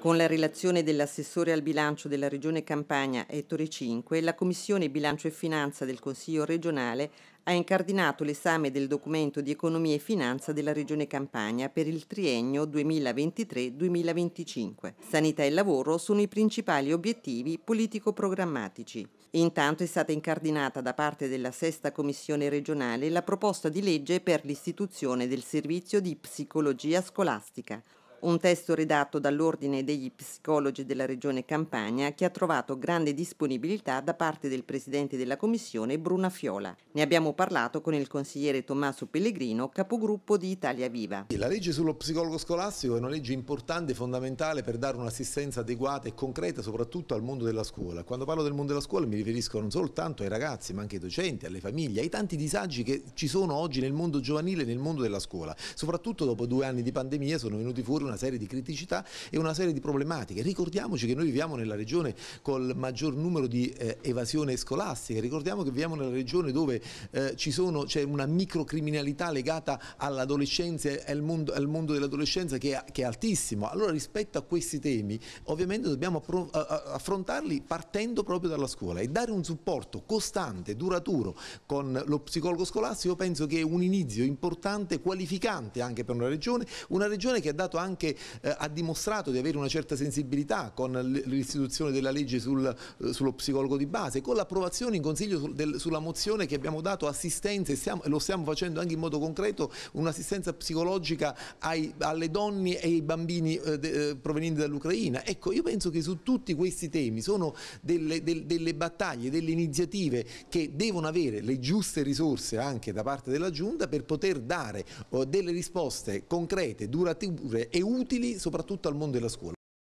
Con la relazione dell'assessore al bilancio della Regione Campania Ettore 5, la Commissione Bilancio e Finanza del Consiglio regionale ha incardinato l'esame del documento di economia e finanza della Regione Campania per il triennio 2023-2025. Sanità e lavoro sono i principali obiettivi politico-programmatici. Intanto è stata incardinata da parte della Sesta Commissione regionale la proposta di legge per l'istituzione del servizio di psicologia scolastica un testo redatto dall'Ordine degli Psicologi della Regione Campania che ha trovato grande disponibilità da parte del Presidente della Commissione Bruna Fiola. Ne abbiamo parlato con il consigliere Tommaso Pellegrino, capogruppo di Italia Viva. La legge sullo psicologo scolastico è una legge importante e fondamentale per dare un'assistenza adeguata e concreta soprattutto al mondo della scuola. Quando parlo del mondo della scuola mi riferisco non soltanto ai ragazzi ma anche ai docenti, alle famiglie, ai tanti disagi che ci sono oggi nel mondo giovanile e nel mondo della scuola. Soprattutto dopo due anni di pandemia sono venuti fuori una una serie di criticità e una serie di problematiche. Ricordiamoci che noi viviamo nella regione col maggior numero di eh, evasione scolastica, ricordiamo che viviamo nella regione dove eh, c'è una microcriminalità legata all'adolescenza e al mondo, al mondo dell'adolescenza che, che, è altissimo. Allora rispetto a questi temi ovviamente dobbiamo affrontarli partendo proprio dalla scuola e dare un supporto costante, duraturo con lo psicologo scolastico penso che è un inizio importante, qualificante anche per una regione, una regione che ha dato anche che eh, ha dimostrato di avere una certa sensibilità con l'istituzione della legge sul, eh, sullo psicologo di base, con l'approvazione in Consiglio sul, del, sulla mozione che abbiamo dato assistenza e stiamo, lo stiamo facendo anche in modo concreto, un'assistenza psicologica ai, alle donne e ai bambini eh, de, eh, provenienti dall'Ucraina. Ecco, io penso che su tutti questi temi sono delle, del, delle battaglie, delle iniziative che devono avere le giuste risorse anche da parte della Giunta per poter dare eh, delle risposte concrete, durature e utili soprattutto al mondo della scuola.